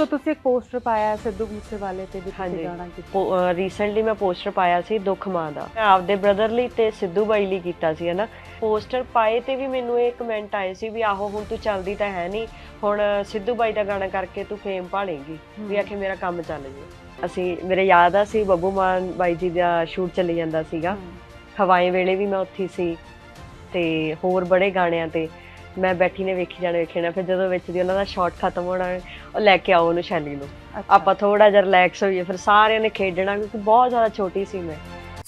ਸੋ ਤੁਸੀਂ ਇੱਕ ਪੋਸਟਰ ਪਾਇਆ ਸਿੱਧੂ ਮੂਸੇਵਾਲੇ ਤੇ ਵੀ ਤੁਸੀਂ ਗਾਣਾ ਕੀਤਾ ਰੀਸੈਂਟਲੀ ਮੈਂ ਪੋਸਟਰ ਪਾਇਆ ਸੀ ਦੁੱਖ ਮਾਂ ਦਾ ਮੈਂ ਆਪਦੇ ਬ੍ਰਦਰ ਲਈ ਤੇ ਸਿੱਧੂ ਬਾਈ ਲਈ ਕੀਤਾ ਸੀ ਹਨਾ ਪੋਸਟਰ ਪਾਏ ਤੇ ਵੀ ਮੈਨੂੰ ਇਹ ਕਮੈਂਟ ਆਏ ਸੀ ਵੀ ਆਹੋ ਹੁਣ ਤੂੰ ਚੱਲਦੀ ਤਾਂ ਹੈ ਨਹੀਂ ਹੁਣ ਸਿੱਧੂ ਬਾਈ ਦਾ ਗਾਣਾ ਕਰਕੇ ਤੂੰ ਫੇਮ ਪਾਲੇਗੀ ਵੀ ਆਖੇ ਮੇਰਾ ਕੰਮ ਚੱਲ ਜੇ ਅਸੀਂ ਮੇਰੇ ਯਾਦ ਆ ਸੀ ਬੱਬੂ ਮਾਨ ਬਾਈ ਜੀ ਦਾ ਸ਼ੂਟ ਚੱਲੀ ਜਾਂਦਾ ਸੀਗਾ ਹਵਾਏ ਵੇਲੇ ਵੀ ਮੈਂ ਉੱਥੇ ਸੀ ਤੇ ਹੋਰ ਬੜੇ ਗਾਣਿਆਂ ਤੇ ਮੈਂ ਬੈਠੀ ਨੇ ਵੇਖੀ ਜਾਣਾ ਵੇਖੇ ਨਾ ਫਿਰ ਜਦੋਂ ਵਿੱਚ ਦੀ ਉਹਨਾਂ ਦਾ ਸ਼ਾਟ ਖਤਮ ਹੋਣਾ ਉਹ ਲੈ ਕੇ ਆਓ ਉਹਨੂੰ ਸ਼ੈਲੀ ਨੂੰ ਆਪਾਂ ਥੋੜਾ ਜਿਹਾ ਰਿਲੈਕਸ ਹੋਈਏ ਫਿਰ ਸਾਰਿਆਂ ਨੇ ਖੇਡਣਾ ਕਿਉਂਕਿ ਬਹੁਤ ਜ਼ਿਆਦਾ ਛੋਟੀ ਸੀ ਮੈਂ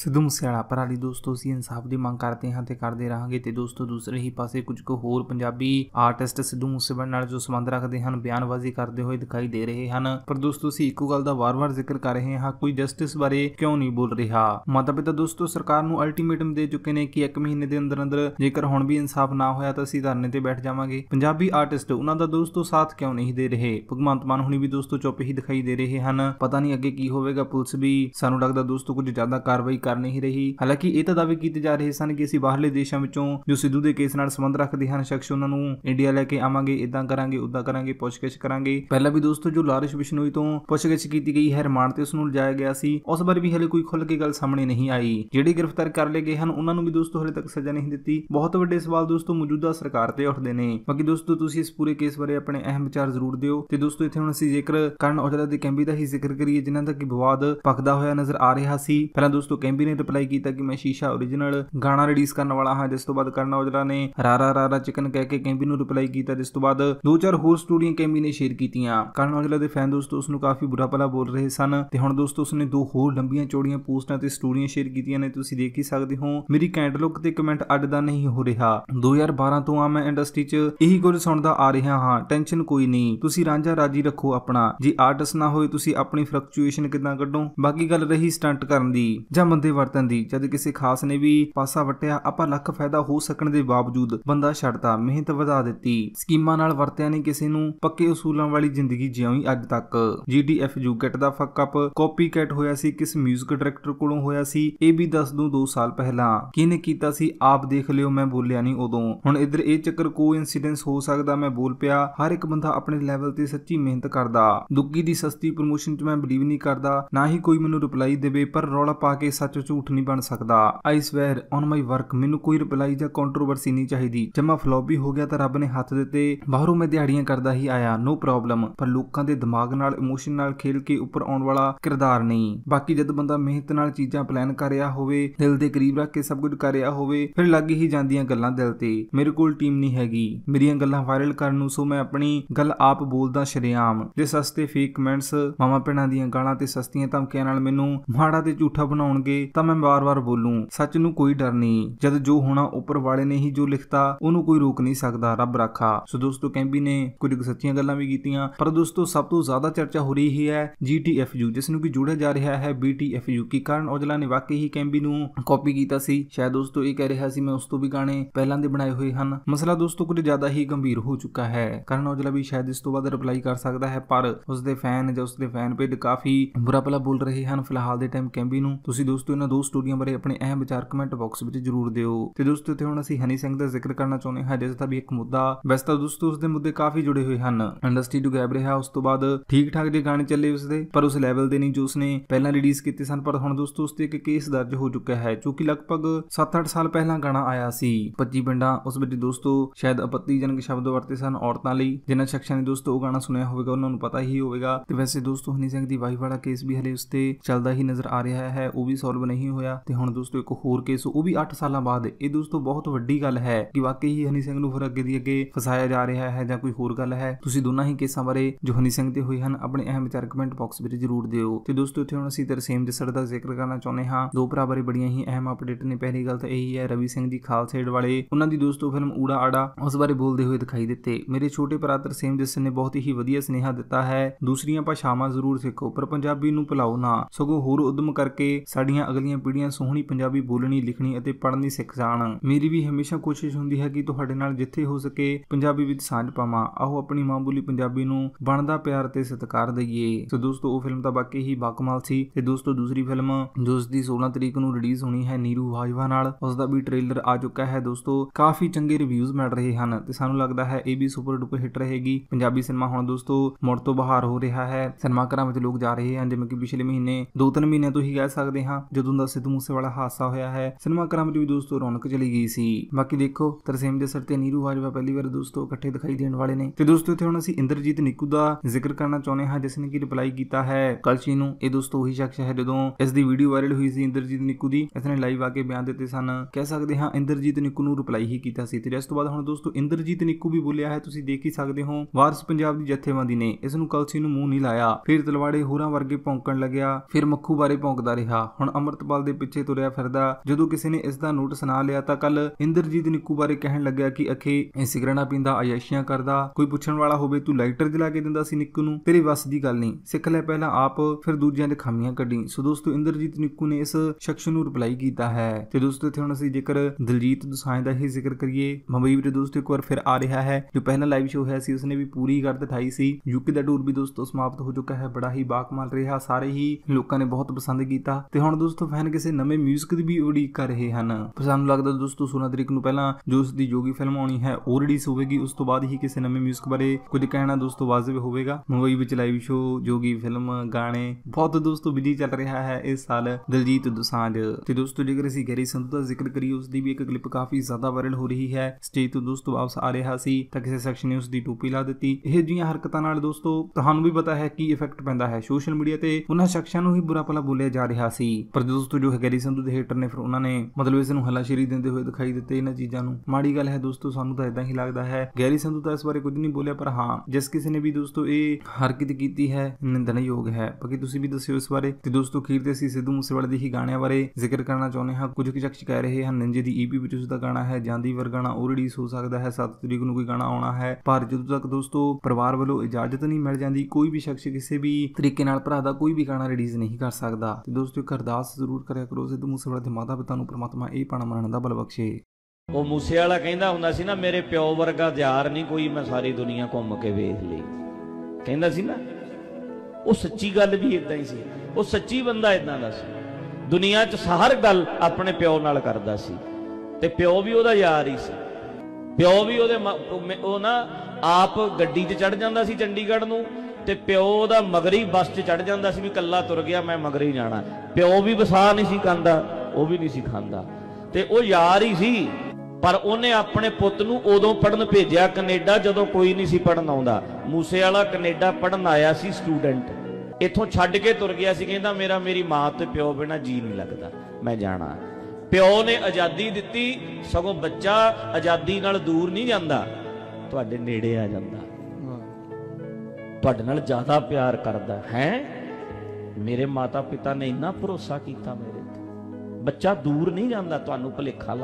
ਸਿੱਧੂ ਮੂਸੇਵਾਲਾ ਪਰਾਲੀ ਦੋਸਤੋ ਅਸੀਂ ਇਨਸਾਫ ਦੀ ਮੰਗ ਕਰਦੇ ਹਾਂ ਤੇ ਕਰਦੇ ਰਹਾਂਗੇ ਤੇ ਦੋਸਤੋ ਦੂਸਰੇ ਹੀ ਪਾਸੇ ਕੁਝ ਕੋ ਹੋਰ ਪੰਜਾਬੀ ਆਰਟਿਸਟ ਸਿੱਧੂ ਮੂਸੇਵਾਲਾ ਨਾਲ ਜੋ ਸੰਬੰਧ ਰੱਖਦੇ ਹਨ ਬਿਆਨਬਾਜ਼ੀ ਕਰਦੇ ਹੋਏ ਦਿਖਾਈ ਦੇ ਰਹੇ ਹਨ ਪਰ ਦੋਸਤੋ ਅਸੀਂ ਇੱਕੋ ਗੱਲ ਦਾ ਵਾਰ-ਵਾਰ ਜ਼ਿਕਰ ਕਰ ਰਹੇ ਹਾਂ ਕੋਈ ਜਸਟਿਸ ਬਾਰੇ ਕਿਉਂ ਨਹੀਂ ਬੋਲ ਰਿਹਾ ਮਾਤਾ-ਪਿਤਾ ਦੋਸਤੋ ਸਰਕਾਰ ਨੂੰ ਅਲਟੀਮੇਟਮ ਦੇ ਚੁੱਕੇ ਨੇ ਕਿ 1 ਮਹੀਨੇ ਦੇ ਅੰਦਰ ਅੰਦਰ ਜੇਕਰ ਹੁਣ ਵੀ ਇਨਸਾਫ ਨਾ ਹੋਇਆ ਤਾਂ ਅਸੀਂ ਧਰਨੇ ਤੇ ਬੈਠ ਜਾਵਾਂਗੇ ਪੰਜਾਬੀ ਆਰਟਿਸਟ ਉਹਨਾਂ ਦਾ ਦੋਸਤੋ ਸਾਥ ਕਿਉਂ ਨਹੀਂ ਦੇ ਰਹੇ ਭਗਵੰਤ ਮਾਨ ਹੁਣੀ ਵੀ ਦੋਸਤੋ ਚੁੱਪ ਹੀ ਦਿਖਾਈ ਦੇ ਰਹੇ ਹਨ ਪਤਾ ਨਹੀਂ ਅੱਗੇ ਕੀ ਹੋਵੇਗਾ ਪੁਲਿਸ ਵੀ ਸਾਨੂੰ ਲੱਗਦਾ ਦੋਸਤੋ ਕੁਝ ਜ਼ਿਆਦਾ ਕਾਰਵਾਈ ਕਰ ਕਰ ਨਹੀਂ ਰਹੀ ਹਾਲਾਂਕਿ ਇਹ ਤਾਂ ਦਾਅਵੇ ਕੀਤੇ ਜਾ ਰਹੇ ਸਨ ਕਿ ਅਸੀਂ ਬਾਹਰਲੇ ਦੇਸ਼ਾਂ ਵਿੱਚੋਂ ਜੋ ਸਿੱਧੂ ਦੇ ਕੇਸ ਨਾਲ ਸੰਬੰਧ ਰੱਖਦੇ ਹਨ ਸ਼ਖਸ ਉਹਨਾਂ ਨੂੰ ਇੰਡੀਆ ਲੈ ਕੇ ਆਵਾਂਗੇ ਇਦਾਂ ਕਰਾਂਗੇ ਉਦਾਂ ਕਰਾਂਗੇ ਪੁੱਛਗਿੱਛ ਕਰਾਂਗੇ ਪਹਿਲਾਂ ਵੀ ਦੋਸਤੋ ਜੋ ਲਾਰਿਸ਼ ਬਿਸ਼ਨੋਈ ਤੋਂ ਪੁੱਛਗਿੱਛ ਕੀਤੀ ਗਈ ਹੈ ਰਿਮਾਂਡ ਤੇ ਉਸ ਨੂੰ ਲਿਜਾਇਆ ਗਿਆ ਸੀ ਉਸ ਬਾਰੇ ਵੀ ਹਲੇ ਕੋਈ ਖੁੱਲ ਕੇ ਗੱਲ ਸਾਹਮਣੇ ਨਹੀਂ ਆਈ ਜਿਹੜੇ ਗ੍ਰਿਫਤਾਰ ਕਰ ਲਏ ਗਏ ਹਨ ਉਹਨਾਂ ਨੂੰ ਵੀ ਦੋਸਤੋ ਹਲੇ ਤੱਕ ਸਜ਼ਾ ਨਹੀਂ ਦਿੱਤੀ ਬਹੁਤ ਵੱਡੇ ਸਵਾਲ ਦੋਸਤੋ ਮੌਜੂਦਾ ਸਰਕਾਰ ਤੇ ਉੱਠਦੇ ਨੇ ਬਾਕੀ ਦੋਸਤੋ ਤੁਸੀਂ ਇਸ ਪੂਰੇ ਕੇਸ ਬਾਰੇ ਆਪਣੇ ਅਹਿਮ ਵਿਚਾਰ ਜ਼ਰੂਰ ਦਿਓ ਤੇ ਦੋਸਤੋ ਇੱਥੇ ਹੁਣ ਅਸੀਂ ਜ਼ਿਕਰ ਕਰਨ ਔਜਲਾ ਦੇ ਕੈਂਬੀ ਦਾ ਹੀ ਜ਼ਿਕਰ ਕਰੀਏ ਜਿਨ੍ਹਾਂ ਦਾ ਕਿ ਵਿਵਾਦ ਪਖਦਾ ਹੋਇਆ ਨਜ਼ਰ ਆ ਰਿਹਾ ਸੀ ਪਹਿਲਾਂ ਦੋਸਤੋ ਬੇਬੀ ਨੇ ਰਿਪਲਾਈ ਕੀਤਾ ਕਿ ਮੈਂ ਸ਼ੀਸ਼ਾ origignal ਗਾਣਾ ਰਿਲੀਜ਼ ਕਰਨ ਵਾਲਾ ਹਾਂ ਜਿਸ ਤੋਂ ਬਾਅਦ ਕਰਨ ਔਜਲਾ ਨੇ ਰਾਰਾ ਰਾਰਾ ਚਿਕਨ ਕਹਿ ਕੇ ਕੈਂਬੀ ਨੂੰ ਰਿਪਲਾਈ ਕੀਤਾ ਜਿਸ ਤੋਂ ਬਾਅਦ ਦੋ ਚਾਰ ਹੋਰ ਸਟੋਰੀਆਂ ਕੈਂਬੀ ਨੇ ਸ਼ੇਅਰ ਕੀਤੀਆਂ ਕਰਨ ਔਜਲਾ ਦੇ ਫੈਨ ਦੋਸਤ ਉਸ ਨੂੰ ਕਾਫੀ ਬੁਰਾ ਭਲਾ ਬੋਲ ਰਹੇ ਸਨ ਤੇ ਹੁਣ ਦੋਸਤੋ ਨੇ ਦੋ ਹੋਰ ਲੰਬੀਆਂ ਚੌੜੀਆਂ ਪੋਸਟਾਂ ਤੇ ਸਟੋਰੀਆਂ ਸ਼ੇਅਰ ਕੀਤੀਆਂ ਨੇ ਤੁਸੀਂ ਦੇਖ ਹੀ ਸਕਦੇ ਹੋ ਮੇਰੀ ਕੈਂਟ ਲੁੱਕ ਤੇ ਕਮੈਂਟ ਦਾ ਨਹੀਂ ਹੋ ਰਿਹਾ 2012 ਤੋਂ ਆ ਮੈਂ ਇੰਡਸਟਰੀ 'ਚ ਇਹੀ ਕੁਝ ਸੁਣਦਾ ਆ ਰਿਹਾ ਹਾਂ ਟੈਨਸ਼ਨ ਕੋਈ ਨਹੀਂ ਤੁਸੀਂ ਰਾਂਝਾ ਰਾਜੀ ਰੱਖੋ ਆਪਣਾ ਜੇ ਆਰਟਿਸਟ ਨਾ ਹੋਏ ਤੁਸੀਂ ਆਪਣੀ ਫਲਕਚੁਏਸ਼ਨ ਕਿਦਾਂ ਕੱਢੋ ਬਾਕੀ ਗੱਲ ਰਹੀ ਸਟੰਟ ਕਰਨ ਦੀ ਜਾਂ ਮੰਦੇ ਵਰਤਨ ਦੀ ਜਦ ਕਿਸੇ ਖਾਸ ਨੇ ਵੀ ਪਾਸਾ ਵਟਿਆ ਆਪਾਂ ਲੱਖ ਫਾਇਦਾ ਹੋ ਸਕਣ ਦੇ ਬਾਵਜੂਦ ਬੰਦਾ ਛੱਡਦਾ ਮਿਹਨਤ ਵਧਾ ਦਿੱਤੀ ਸਕੀਮਾਂ ਨਾਲ ਵਰਤਿਆ ਨਹੀਂ ਕਿਸੇ ਨੂੰ ਪੱਕੇ ਉਸੂਲਾਂ ਵਾਲੀ ਜ਼ਿੰਦਗੀ ਜਿਉਣੀ ਅੱਜ ਤੱਕ ਜੀਡੀਐਫ ਜੂਕਟ ਦਾ ਫੱਕ ਅਪ ਕਾਪੀ ਕੈਟ ਹੋਇਆ ਸੀ ਕਿਸ 뮤직 ਡਾਇਰੈਕਟਰ ਕੋਲੋਂ ਹੋਇਆ ਸੀ ਇਹ ਵੀ ਦੱਸ ਦੂੰ 2 ਸਾਲ ਪਹਿਲਾਂ ਕਿਹਨੇ ਕੀਤਾ ਸੀ ਆਪ ਦੇਖ ਲਿਓ ਮੈਂ ਬੋਲਿਆ ਨਹੀਂ ਉਦੋਂ ਹੁਣ ਇਧਰ ਇਹ ਚੱਕਰ ਕੋ ਇਨਸੀਡੈਂਸ ਹੋ ਸਕਦਾ ਮੈਂ ਬੋਲ ਪਿਆ ਹਰ ਇੱਕ ਬੰਦਾ ਆਪਣੇ ਲੈਵਲ ਤੇ ਸੱਚੀ ਮਿਹਨਤ ਕਰਦਾ ਦੁੱਗੀ ਦੀ ਸਸਤੀ ਪ੍ਰੋਮੋਸ਼ਨ 'ਚ ਮੈਂ ਬਲੀਵ ਨਹੀਂ ਕਰਦਾ ਨਾ ਹੀ ਕੋਈ ਮੈਨੂੰ ਰਿਪਲਾਈ ਦੇਵੇ ਪਰ ਰੌਲਾ ਪਾ ਕੇ ਸੱਚ ਝੂਠ ਨਹੀਂ ਬਣ ਸਕਦਾ I swear on my work ਮੈਨੂੰ ਕੋਈ ਰਿਪਲਾਈ ਜਾਂ ਕੰਟਰੋਵਰਸੀ ਨਹੀਂ ਚਾਹੀਦੀ ਜੇ ਮੈਂ ਫਲੋਪੀ ਹੋ ਗਿਆ ਤਾਂ ਰੱਬ ਨੇ ਹੱਥ ਦਿੱਤੇ ਬਾਹਰੋਂ ਮੈਂ ਦਿਹਾੜੀਆਂ ਕਰਦਾ ਹੀ ਆਇਆ ਨੋ ਪ੍ਰੋਬਲਮ ਪਰ ਲੋਕਾਂ ਦੇ ਦਿਮਾਗ ਨਾਲ ਇਮੋਸ਼ਨ ਨਾਲ ਖੇਲ ਕੇ ਉੱਪਰ ਆਉਣ ਵਾਲਾ ਕਿਰਦਾਰ ਨਹੀਂ ਬਾਕੀ ਜਦ ਬੰਦਾ ਮਿਹਨਤ ਨਾਲ ਚੀਜ਼ਾਂ ਪਲਾਨ ਕਰ ਰਿਹਾ ਹੋਵੇ ਦਿਲ ਦੇ ਕਰੀਬ ਰੱਖ ਕੇ ਸਭ ਕੁਝ ਕਰ ਰਿਹਾ ਹੋਵੇ ਫਿਰ ਲੱਗ ਹੀ ਜਾਂਦੀਆਂ ਗੱਲਾਂ ਦਿਲ ਤੇ ਮੇਰੇ ਕੋਲ ਟੀਮ ਨਹੀਂ ਹੈਗੀ ਮੇਰੀਆਂ ਗੱਲਾਂ ਵਾਇਰਲ ਕਰਨ ਨੂੰ ਸੋ ਮੈਂ ਆਪਣੀ ਗੱਲ ਆਪ ਬੋਲਦਾ ਸ਼ਰਿਆਮ ਜੇ ਸਸਤੇ ਫੇਕ ਕਮੈਂਟਸ ਮਾਮਾ ਪਿੰਡਾਂ ਦੀਆਂ ਗਾਲਾਂ ਤੇ ਸਸਤੀਆਂ ਧਮਕੀਆਂ ਨਾਲ ਮੈਨੂੰ ਮਾੜਾ ਤੇ ਝੂਠਾ ਬਣਾਉਣਗੇ ਤਾਂ ਮੈਂ ਵਾਰ-ਵਾਰ ਬੋਲੂੰ ਸੱਚ ਨੂੰ ਕੋਈ ਡਰ ਨਹੀਂ ਜਦ ਜੋ ਹੋਣਾ ਉੱਪਰ ਵਾਲੇ ਨੇ ਹੀ ਜੋ ਲਿਖਤਾ ਉਹਨੂੰ ਕੋਈ ਰੋਕ ਨਹੀਂ ਸਕਦਾ ਰੱਬ ਰਾਖਾ ਸੋ ਦੋਸਤੋ ਕੈਂਬੀ ਨੇ ਕੁਝ ਸੱਚੀਆਂ ਗੱਲਾਂ ਵੀ ਕੀਤੀਆਂ ਪਰ ਦੋਸਤੋ ਸਭ ਤੋਂ ਜ਼ਿਆਦਾ ਚਰਚਾ ਹੋ ਰਹੀ ਹੈ ਜੀਟੀਐਫਯੂ ਜਿਸ ਨੂੰ ਕਿ ਜੋੜਿਆ ਜਾ ਰਿਹਾ ਹੈ ਬੀਟੀਐਫਯੂ ਕੀ ਕਰਨ ਔਜਲਾ ਨੇ ਵਾਕਈ ਹੀ ਕੈਂਬੀ ਨੂੰ ਕਾਪੀ ਕੀਤਾ ਸੀ ਸ਼ਾਇਦ ਦੋਸਤੋ ਇਹ ਕਹਿ ਰਿਹਾ ਸੀ ਮੈਂ ਉਸ ਤੋਂ ਵੀ ਗਾਣੇ ਪਹਿਲਾਂ ਦੇ ਬਣਾਏ ਹੋਏ ਹਨ ਮਸਲਾ ਦੋਸਤੋ ਕੁਝ ਜ਼ਿਆਦਾ ਹੀ ਗੰਭੀਰ ਹੋ ਚੁੱਕਾ ਹੈ ਕਰਨ ਔਜਲਾ ਵੀ ਸ਼ਾਇਦ ਇਸ ਤੋਂ ਬਾਅਦ ਰਿਪਲਾਈ ਕਰ ਸਕਦਾ ਹੈ ਪਰ ਉਸ ਦੇ ਫੈਨ ਜਾਂ ਉਸ ਦੇ ਫੈਨ ਪੇਜ ਕਾਫੀ ਬੁਰਾ ਭਲਾ ਬੋਲ ਰਹੇ ਹਨ ਫਿਲਹਾਲ ਦੇ ਟਾਈਮ ਕੈਂਬੀ ਨੂੰ ਤੁਸੀਂ ਦੋਸਤੋ ਦੋਸਤੋ ਇਹਨਾਂ ਦੋ ਸਟੋਰੀਆਂ ਬਾਰੇ ਆਪਣੇ ਅਹਿਮ ਵਿਚਾਰ ਕਮੈਂਟ ਬਾਕਸ ਵਿੱਚ ਜਰੂਰ ਦਿਓ ਤੇ ਦੋਸਤੋ ਤੇ ਹੁਣ ਅਸੀਂ ਹਨੀ ਸਿੰਘ ਦਾ ਜ਼ਿਕਰ ਕਰਨਾ ਚਾਹੁੰਦੇ ਹਾਂ ਜਿਸ ਦਾ ਵੀ ਇੱਕ ਮੁੱਦਾ ਵੈਸੇ ਤਾਂ ਦੋਸਤੋ ਉਸ ਦੇ ਮੁੱਦੇ ਕਾਫੀ ਜੁੜੇ ਹੋਏ ਹਨ ਇੰਡਸਟਰੀ ਟੂ ਗਾਇਬ ਰਿਹਾ ਉਸ ਤੋਂ ਬਾਅਦ ਠੀਕ ਠਾਕ ਦੇ ਗਾਣੇ ਚੱਲੇ ਉਸ ਦੇ ਪਰ ਉਸ ਲੈਵਲ ਦੇ ਨਹੀਂ ਜੋ ਉਸ ਨੇ ਪਹਿਲਾਂ ਰਿਲੀਜ਼ ਕੀਤੇ ਸਨ ਪਰ ਹੁਣ ਦੋਸਤੋ ਉਸ ਤੇ ਇੱਕ ਕੇਸ ਦਰਜ ਹੋ ਚੁੱਕਾ ਹੈ ਜੋ ਕਿ ਲਗਭਗ 7-8 ਸਾਲ ਪਹਿਲਾਂ ਗਾਣਾ ਆਇਆ ਸੀ 25 ਪਿੰਡਾਂ ਉਸ ਵਿੱਚ ਦੋਸਤੋ ਸ਼ਾਇਦ ਆਪੱਤੀਜਨਕ ਸ਼ਬਦ ਵਰਤੇ ਸਨ ਔਰਤਾਂ ਲਈ ਜਿਨ੍ਹਾਂ ਸ਼ਖਸਾਂ ਨੇ ਦੋਸਤੋ ਉਹ ਗਾਣਾ ਸੁਣਿਆ ਹੋਵੇਗਾ ਉਹਨਾਂ ਨੂੰ ਪਤਾ ਹੀ ਹੋਵੇਗਾ ਤੇ ਵੈਸੇ ਦੋਸਤੋ ਹਨੀ ਸਿੰਘ ਦੀ ਵਾਈਫ ਵਾਲਾ ਕੇਸ ਵੀ ਹਲੇ ਉਸ ਤੇ ਚੱਲਦਾ ਹੀ ਨਜ਼ਰ ਆ ਰਿਹਾ ਹੈ ਉਹ ਵੀ ਸੋਲਵ ਸੋਲਵ ਨਹੀਂ ਹੋਇਆ ਤੇ ਹੁਣ ਦੋਸਤੋ ਇੱਕ ਹੋਰ ਕੇਸ ਉਹ ਵੀ 8 ਸਾਲਾਂ ਬਾਅਦ ਇਹ ਦੋਸਤੋ ਬਹੁਤ ਵੱਡੀ ਗੱਲ ਹੈ ਕਿ ਵਾਕਈ ਹੀ ਹਨੀ ਸਿੰਘ ਨੂੰ ਫਿਰ ਅੱਗੇ ਦੀ ਅੱਗੇ ਫਸਾਇਆ ਜਾ ਰਿਹਾ ਹੈ ਜਾਂ ਕੋਈ ਹੋਰ ਗੱਲ ਹੈ ਤੁਸੀਂ ਦੋਨਾਂ ਹੀ ਕੇਸਾਂ ਬਾਰੇ ਜੋ ਹਨੀ ਸਿੰਘ ਤੇ ਹੋਏ ਹਨ ਆਪਣੇ ਅਹਿਮ ਵਿਚਾਰ ਕਮੈਂਟ ਬਾਕਸ ਵਿੱਚ ਜ਼ਰੂਰ ਦਿਓ ਤੇ ਦੋਸਤੋ ਇੱਥੇ ਹੁਣ ਅਸੀਂ ਤਰਸੇਮ ਜਸੜ ਦਾ ਜ਼ਿਕਰ ਕਰਨਾ ਚਾਹੁੰਦੇ ਹਾਂ ਦੋ ਭਰਾ ਬਾਰੇ ਬੜੀਆਂ ਹੀ ਅਹਿਮ ਅਪਡੇਟ ਨੇ ਪਹਿਲੀ ਗੱਲ ਤਾਂ ਇਹੀ ਹੈ ਰਵੀ ਸਿੰਘ ਜੀ ਖਾਲਸੇਡ ਵਾਲੇ ਉਹਨਾਂ ਦੀ ਦੋਸਤੋ ਫਿਲਮ ਊੜਾ ਆੜਾ ਉਸ ਬਾਰੇ ਬੋਲਦੇ ਹੋਏ ਦਿਖਾਈ ਦਿੱਤੇ ਮੇਰੇ ਛੋਟੇ ਭਰਾ ਤਰਸੇਮ ਜਸੜ ਨੇ ਬਹੁਤ ਹੀ ਵਧੀਆ ਸਨੇਹਾ ਦਿੱਤਾ ਹੈ ਦੂਸਰੀਆਂ ਭਾਸ਼ਾਵਾਂ ਜ਼ਰੂਰ ਸਿੱਖੋ ਪਰ ਪੰਜਾਬੀ ਨੂੰ ਭੁਲਾਓ ਨਾ ਸਗੋਂ ਹੋਰ ਉਦਮ ਕਰਕੇ ਸਾਡੀਆਂ ਅਗਲੀਆਂ ਪੀੜ੍ਹੀਆਂ ਸੋਹਣੀ ਪੰਜਾਬੀ ਬੋਲਣੀ ਲਿਖਣੀ ਅਤੇ ਪੜ੍ਹਨੀ ਸਿੱਖ ਜਾਣ ਮੇਰੀ ਵੀ ਹਮੇਸ਼ਾ ਕੋਸ਼ਿਸ਼ ਹੁੰਦੀ ਹੈ ਕਿ ਤੁਹਾਡੇ ਨਾਲ ਜਿੱਥੇ ਹੋ ਸਕੇ ਪੰਜਾਬੀ ਵਿੱਚ ਸਾਂਝ ਪਾਵਾਂ ਆਓ ਆਪਣੀ ਮਾਂ ਬੋਲੀ ਪੰਜਾਬੀ ਨੂੰ ਬਣਦਾ ਪਿਆਰ ਤੇ ਸਤਿਕਾਰ ਦਈਏ ਸੋ ਦੋਸਤੋ ਉਹ ਫਿਲਮ ਤਾਂ ਬਾਕੀ ਹੀ ਬਾਕਮਾਲ ਸੀ ਤੇ ਦੋਸਤੋ ਦੂਸਰੀ ਫਿਲਮ ਜੋਸ ਦੀ 16 ਤਰੀਕ ਨੂੰ ਰਿਲੀਜ਼ ਹੋਣੀ ਹੈ ਨੀਰੂ ਬਾਜਵਾ ਨਾਲ ਉਸ ਦਾ ਵੀ ਟ੍ਰੇਲਰ ਆ ਚੁੱਕਾ ਹੈ ਦੋਸਤੋ ਕਾਫੀ ਚੰਗੇ ਰਿਵਿਊਜ਼ ਮਿਲ ਰਹੇ ਹਨ ਤੇ ਸਾਨੂੰ ਲੱਗਦਾ ਹੈ ਇਹ ਵੀ ਸੁਪਰ ਡੁਪਰ ਹਿੱਟ ਰਹੇਗੀ ਪੰਜਾਬੀ ਸਿਨੇਮਾ ਹੁਣ ਦੋਸਤੋ ਮੁੜ ਤੋਂ ਬਹਾਰ ਹੋ ਰਿਹਾ ਹੈ ਸਿਨੇਮਾ ਘਰਾਂ ਵਿੱਚ ਲੋਕ ਜਾ ਰਹੇ ਹਨ ਜਿਵੇਂ ਕਿ ਪਿਛਲੇ ਮਹੀਨੇ 2-3 ਮਹੀਨੇ ਤੋਂ ਹੀ ਕਹਿ ਸਕਦੇ ਹਾਂ ਜਦੋਂ ਦਾ ਸਿੱਧੂ ਵਾਲਾ ਹਾਦਸਾ ਹੋਇਆ ਹੈ ਸਿਨੇਮਾ ਘਰਾਂ ਵਿੱਚ ਵੀ ਦੋਸਤੋ ਰੌਣਕ ਚਲੀ ਗਈ ਸੀ ਬਾਕੀ ਦੇਖੋ ਤਰਸੇਮ ਦੇ ਸਿਰ ਤੇ ਨੀਰੂ ਬਾਜਵਾ ਪਹਿਲੀ ਵਾਰ ਦੋਸਤੋ ਇਕੱਠੇ ਦਿਖਾਈ ਦੇਣ ਵਾਲੇ ਨੇ ਤੇ ਦੋਸਤੋ ਇੱਥੇ ਹੁਣ ਅਸੀਂ ਇੰਦਰਜੀਤ ਨਿੱਕੂ ਦਾ ਜ਼ਿਕਰ ਕਰਨਾ ਚਾਹੁੰਦੇ ਹਾਂ ਜਿਸ ਨੇ ਕਿ ਰਿਪਲਾਈ ਕੀਤਾ ਹੈ ਕਲਚੀ ਨੂੰ ਇਹ ਦੋਸਤੋ ਉਹੀ ਸ਼ਖਸ ਹੈ ਜਦੋਂ ਇਸ ਦੀ ਵੀਡੀਓ ਵਾਇਰਲ ਹੋਈ ਸੀ ਇੰਦਰਜੀਤ ਨਿੱਕੂ ਦੀ ਇਸ ਨੇ ਲਾਈਵ ਆ ਕੇ ਬਿਆਨ ਦਿੱਤੇ ਸਨ ਕਹਿ ਸਕਦੇ ਹਾਂ ਇੰਦਰਜੀਤ ਨਿੱਕੂ ਨੂੰ ਰਿਪਲਾਈ ਹੀ ਕੀਤਾ ਸੀ ਤੇ ਇਸ ਤੋਂ ਬਾਅਦ ਹੁਣ ਦੋਸਤੋ ਇੰਦਰਜੀਤ ਨਿੱਕੂ ਵੀ ਬੋਲਿਆ ਹੈ ਤੁਸੀਂ ਦੇਖ ਹੀ ਸਕਦੇ ਹੋ ਵਾਰਸ ਪੰਜਾਬ ਦੀ ਜਥੇਬੰਦੀ ਨੇ ਇਸ ਨੂੰ ਕਲਚੀ ਨੂੰ ਮੂੰਹ ਨਹੀਂ ਲਾਇਆ ਫਿਰ ਤਲਵਾੜੇ ਹੋਰਾਂ ਵਰਗੇ ਭੌਂਕਣ ਲੱਗਿਆ ਫਿਰ ਮੱਖੂ ਬਾਰੇ ਭੌਂਕਦਾ ਰਿਹਾ ਹੁਣ ਅਮ ਅੰਮ੍ਰਿਤਪਾਲ ਦੇ ਪਿੱਛੇ ਤੁਰਿਆ ਫਿਰਦਾ ਜਦੋਂ ਕਿਸੇ ਨੇ ਇਸ ਦਾ ਨੋਟਿਸ ਨਾ ਲਿਆ ਤਾਂ ਕੱਲ ਇੰਦਰਜੀਤ ਨਿੱਕੂ ਬਾਰੇ ਕਹਿਣ ਲੱਗਿਆ ਕਿ ਅਖੇ ਇਹ ਸਿਗਰਟਾਂ ਪੀਂਦਾ ਆਯਾਸ਼ੀਆਂ ਕਰਦਾ ਕੋਈ ਪੁੱਛਣ ਵਾਲਾ ਹੋਵੇ ਤੂੰ ਲਾਈਟਰ ਜਲਾ ਕੇ ਦਿੰਦਾ ਸੀ ਨਿੱਕੂ ਨੂੰ ਤੇਰੇ ਵੱਸ ਦੀ ਗੱਲ ਨਹੀਂ ਸਿੱਖ ਲੈ ਪਹਿਲਾਂ ਆਪ ਫਿਰ ਦੂਜਿਆਂ ਦੇ ਖਾਮੀਆਂ ਕੱਢੀ ਸੋ ਦੋਸਤੋ ਇੰਦਰਜੀਤ ਨਿੱਕੂ ਨੇ ਇਸ ਸ਼ਖਸ ਨੂੰ ਰਿਪਲਾਈ ਕੀਤਾ ਹੈ ਤੇ ਦੋਸਤੋ ਇੱਥੇ ਹੁਣ ਅਸੀਂ ਜੇਕਰ ਦਿਲਜੀਤ ਦੁਸਾਂਝ ਦਾ ਹੀ ਜ਼ਿਕਰ ਕਰੀਏ ਮੁੰਬਈ ਵਿੱਚ ਦੋਸਤੋ ਇੱਕ ਵਾਰ ਫਿਰ ਆ ਰਿਹਾ ਹੈ ਜੋ ਪਹਿਲਾ ਲਾਈਵ ਸ਼ੋਅ ਹੋਇਆ ਸੀ ਉਸਨੇ ਵੀ ਪੂਰੀ ਕਰ ਦਿਖਾਈ ਸੀ ਯੂਕੇ ਦਾ ਟੂਰ ਵੀ ਦੋਸਤੋ ਸਮਾਪਤ ਹੋ ਚੁੱਕਾ ਹੈ ਬੜਾ ਹੀ ਬਾਕਮਾਲ ਰਿਹਾ ਸਾਰੇ ਹੀ ਲੋਕਾਂ ਨੇ ਬਹੁਤ ਪਸੰਦ ਕੀਤਾ ਤੇ ਹੁਣ ਦੋਸਤ ਦੋਸਤੋ ਫੈਨ ਕਿਸੇ ਨਵੇਂ 뮤직 ਦੀ ਵੀ ਉਡੀਕ ਕਰ ਰਹੇ ਹਨ ਪਰ ਸਾਨੂੰ ਲੱਗਦਾ ਦੋਸਤੋ 16 ਤਰੀਕ ਨੂੰ ਪਹਿਲਾਂ ਜੋ ਉਸ ਦੀ ਜੋਗੀ ਫਿਲਮ ਆਉਣੀ ਹੈ ਉਹ ਰਿਲੀਜ਼ ਹੋਵੇਗੀ ਉਸ ਤੋਂ ਬਾਅਦ ਹੀ ਕਿਸੇ ਨਵੇਂ 뮤직 ਬਾਰੇ ਕੁਝ ਕਹਿਣਾ ਦੋਸਤੋ ਵਾਜਬ ਹੋਵੇਗਾ ਮੁੰਬਈ ਵਿੱਚ ਲਾਈਵ ਸ਼ੋ ਜੋਗੀ ਫਿਲਮ ਗਾਣੇ ਬਹੁਤ ਦੋਸਤੋ ਬਿਜੀ ਚੱਲ ਰਿਹਾ ਹੈ ਇਸ ਸਾਲ ਦਿਲਜੀਤ ਦੋਸਾਂਝ ਤੇ ਦੋਸਤੋ ਜੇਕਰ ਅਸੀਂ ਗੈਰੀ ਸੰਧੂ ਦਾ ਜ਼ਿਕਰ ਕਰੀਏ ਉਸ ਦੀ ਵੀ ਇੱਕ ਕਲਿੱਪ ਕਾਫੀ ਜ਼ਿਆਦਾ ਵਾਇਰਲ ਹੋ ਰਹੀ ਹੈ ਸਟੇਜ ਤੋਂ ਦੋਸਤੋ ਵਾਪਸ ਆ ਰਿਹਾ ਸੀ ਤਾਂ ਕਿਸੇ ਸੈਕਸ਼ਨ ਨੇ ਉਸ ਦੀ ਟੋਪੀ ਲਾ ਦਿੱਤੀ ਇਹ ਜੀਆਂ ਹਰਕਤਾਂ ਨਾਲ ਦੋਸਤੋ ਤੁਹਾਨੂੰ ਵੀ ਪਤਾ ਹੈ ਕੀ ਇਫੈਕਟ ਪੈਂਦਾ ਹੈ ਸੋਸ਼ਲ ਮੀਡੀਆ ਤੇ ਉਹਨਾਂ ਸੈਕਸ਼ਨ ਨੂੰ ਹੀ ਬੁਰਾ ਭਲਾ ਬੋਲਿਆ ਜਾ ਰਿਹਾ ਸੀ ਪਰ ਦੋਸਤੋ ਜੋ ਹੈਗਾ ਸੰਧੂ ਦੇ ਹੇਟਰ ਨੇ ਫਿਰ ਉਹਨਾਂ ਨੇ ਮਤਲਬ ਇਸ ਨੂੰ ਹਲਾਸ਼ੇਰੀ ਦਿੰਦੇ ਹੋਏ ਦਿਖਾਈ ਦਿੱਤੇ ਇਹਨਾਂ ਚੀਜ਼ਾਂ ਨੂੰ ਮਾੜੀ ਗੱਲ ਹੈ ਦੋਸਤੋ ਸਾਨੂੰ ਤਾਂ ਇਦਾਂ ਹੀ ਲੱਗਦਾ ਹੈ ਗੈਰੀ ਸੰਧੂ ਤਾਂ ਇਸ ਬਾਰੇ ਕੁਝ ਨਹੀਂ ਬੋਲਿਆ ਪਰ ਹਾਂ ਜਿਸ ਕਿਸੇ ਨੇ ਵੀ ਦੋਸਤੋ ਇਹ ਹਰਕਤ ਕੀਤੀ ਹੈ ਨਿੰਦਣਯੋਗ ਹੈ ਬਾਕੀ ਤੁਸੀਂ ਵੀ ਦੱਸਿਓ ਇਸ ਬਾਰੇ ਤੇ ਦੋਸਤੋ ਖੀਰ ਤੇ ਅਸੀਂ ਸਿੱਧੂ ਮੂਸੇਵਾਲੇ ਦੇ ਹੀ ਗਾਣਿਆਂ ਬਾਰੇ ਜ਼ਿਕਰ ਕਰਨਾ ਚਾਹੁੰਦੇ ਹਾਂ ਕੁਝ ਕੁ ਸ਼ਖਸ ਕਹਿ ਰਹੇ ਹਨ ਨਿੰਜੇ ਦੀ ਈਪੀ e ਵਿੱਚ ਉਸ ਦਾ ਗਾਣਾ ਹੈ ਜਾਂਦੀ ਵਰਗਾਣਾ ਗਾਣਾ ਉਹ ਰਿਲੀਜ਼ ਹੋ ਸਕਦਾ ਹੈ 7 ਤਰੀਕ ਨੂੰ ਕੋਈ ਗਾਣਾ ਆਉਣਾ ਹੈ ਪਰ ਜਦੋਂ ਤੱਕ ਦੋਸਤੋ ਪਰਿਵਾਰ ਵੱਲੋਂ ਇਜਾਜ਼ਤ ਨਹੀਂ ਮਿਲ ਜਾਂਦੀ ਕੋਈ ਵੀ ਸ਼ਖਸ ਕਿਸੇ ਵੀ ਤਰੀਕੇ ਨਾਲ ਭਰਾ ਦਾ ਕੋਈ ਵੀ ਗਾਣਾ ਰਿਲੀਜ਼ ਨਹੀਂ ਕਰ ਸਕਦਾ ਤੇ ਦੋਸਤੋ ਇੱਕ ਅਰਦਾਸ ਜ਼ਰੂਰ ਕਰਿਆ ਕਰੋ ਸਿੱਧੂ ਮੂਸੇ ਦੇ ਮਾਤਾ-ਪਿਤਾ ਨੂੰ ਪ੍ਰਮਾਤਮਾ ਇਹ ਪਾਣਾ ਮੰਨਣ ਦਾ ਬਲ ਬਖਸ਼ੇ ਉਹ ਮੂਸੇਵਾਲਾ ਕਹਿੰਦਾ ਹੁੰਦਾ ਸੀ ਨਾ ਮੇਰੇ ਪਿਓ ਵਰਗਾ ਯਾਰ ਨਹੀਂ ਕੋਈ ਮੈਂ ਸਾਰੀ ਦੁਨੀਆ ਘੁੰਮ ਕੇ ਵੇਖ ਲਈ ਕਹਿੰਦਾ ਸੀ ਨਾ ਉਹ ਸੱਚੀ ਗੱਲ ਵੀ ਇਦਾਂ ਹੀ ਸੀ ਉਹ ਸੱਚੀ ਬੰਦਾ ਇਦਾਂ ਦਾ ਸੀ ਦੁਨੀਆ 'ਚ ਸਾਰ ਗੱਲ ਆਪਣੇ ਪਿਓ ਨਾਲ ਕਰਦਾ ਸੀ ਤੇ ਪਿਓ ਵੀ ਉਹਦਾ ਯਾਰ ਹੀ ਸੀ ਪਿਓ ਵੀ ਉਹਦੇ ਉਹ ਨਾ ਆਪ ਗੱਡੀ 'ਚ ਚੜ ਜਾਂਦਾ ਸੀ ਚੰਡੀਗੜ੍ਹ ਨੂੰ ਤੇ ਪਿਓ ਦਾ ਮਗਰੀ ਬੱਸ 'ਚ ਚੜ ਜਾਂਦਾ ਸੀ ਵੀ ਕੱਲਾ ਤੁਰ ਗਿਆ ਮੈਂ ਮਗਰੀ ਜਾਣਾ ਪਿਓ ਵੀ ਵਸਾ ਨਹੀਂ ਸੀ ਕੰਦਾ ਉਹ ਵੀ ਨਹੀਂ ਸੀ ਖਾਂਦਾ ਤੇ ਉਹ ਯਾਰ ਹੀ ਸੀ ਪਰ ਉਹਨੇ ਆਪਣੇ ਪੁੱਤ ਨੂੰ ਉਦੋਂ ਪੜਨ ਭੇਜਿਆ ਕੈਨੇਡਾ ਜਦੋਂ ਕੋਈ ਨਹੀਂ ਸੀ ਪੜਨ ਆਉਂਦਾ ਮੂਸੇ ਵਾਲਾ ਕੈਨੇਡਾ ਪੜਨ ਆਇਆ ਸੀ ਸਟੂਡੈਂਟ ਇੱਥੋਂ ਛੱਡ ਕੇ ਤੁਰ ਗਿਆ ਸੀ ਕਹਿੰਦਾ ਮੇਰਾ ਮੇਰੀ ਮਾਂ ਤੇ ਪਿਓ ਬਿਨਾ ਜੀ ਨਹੀਂ ਲੱਗਦਾ ਮੈਂ ਜਾਣਾ ਪਿਓ ਨੇ ਆਜ਼ਾਦੀ ਦਿੱਤੀ ਸਗੋਂ ਬੱਚਾ ਆਜ਼ਾਦੀ ਨਾਲ ਦੂਰ ਨਹੀਂ ਜਾਂਦਾ ਤੁਹਾਡੇ ਨੇੜੇ ਆ ਜਾਂਦਾ ਤੁਹਾਡੇ ਨਾਲ ਜ਼ਿਆਦਾ ਪਿਆਰ ਕਰਦਾ ਹੈ ਮੇਰੇ ਮਾਤਾ ਪਿਤਾ ਨੇ ਇੰਨਾ ਭਰੋਸਾ ਕੀਤਾ ਮੇਰੇ ਤੇ ਬੱਚਾ ਦੂਰ ਨਹੀਂ ਜਾਂਦਾ ਤੁਹਾਨੂੰ ਭਲੇਖਾ